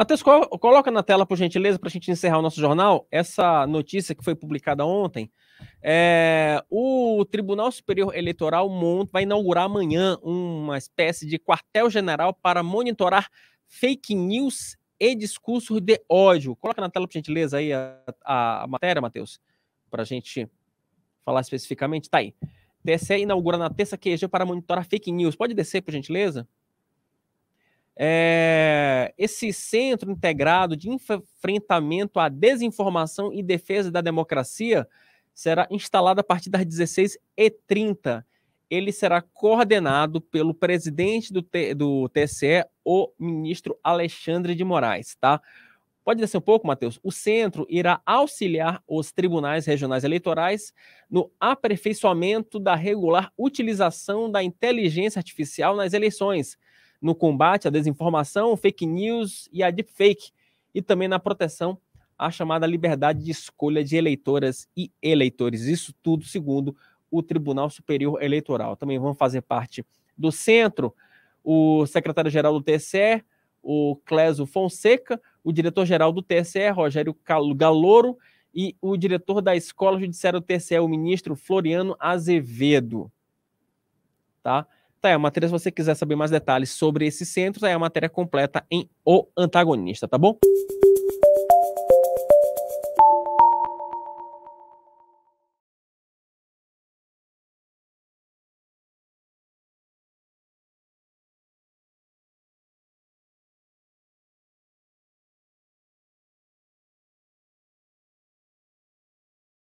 Matheus, coloca na tela, por gentileza, para a gente encerrar o nosso jornal, essa notícia que foi publicada ontem. É, o Tribunal Superior Eleitoral monta, vai inaugurar amanhã uma espécie de quartel-general para monitorar fake news e discursos de ódio. Coloca na tela, por gentileza, aí a, a, a matéria, Matheus, para a gente falar especificamente. Tá aí. TSE inaugura na terça QG para monitorar fake news. Pode descer, por gentileza? é, esse centro integrado de enfrentamento à desinformação e defesa da democracia será instalado a partir das 16h30. Ele será coordenado pelo presidente do, T, do TSE, o ministro Alexandre de Moraes, tá? Pode descer um pouco, Matheus? O centro irá auxiliar os tribunais regionais eleitorais no aperfeiçoamento da regular utilização da inteligência artificial nas eleições, no combate à desinformação, fake news e a deepfake, e também na proteção à chamada liberdade de escolha de eleitoras e eleitores. Isso tudo segundo o Tribunal Superior Eleitoral. Também vão fazer parte do centro o secretário-geral do TSE, o Clésio Fonseca, o diretor-geral do TSE, Rogério Galouro, e o diretor da Escola Judiciária do TSE, o ministro Floriano Azevedo. Tá? Tá, é a matéria, se você quiser saber mais detalhes sobre esses centros, aí tá, é a matéria completa em O Antagonista, tá bom?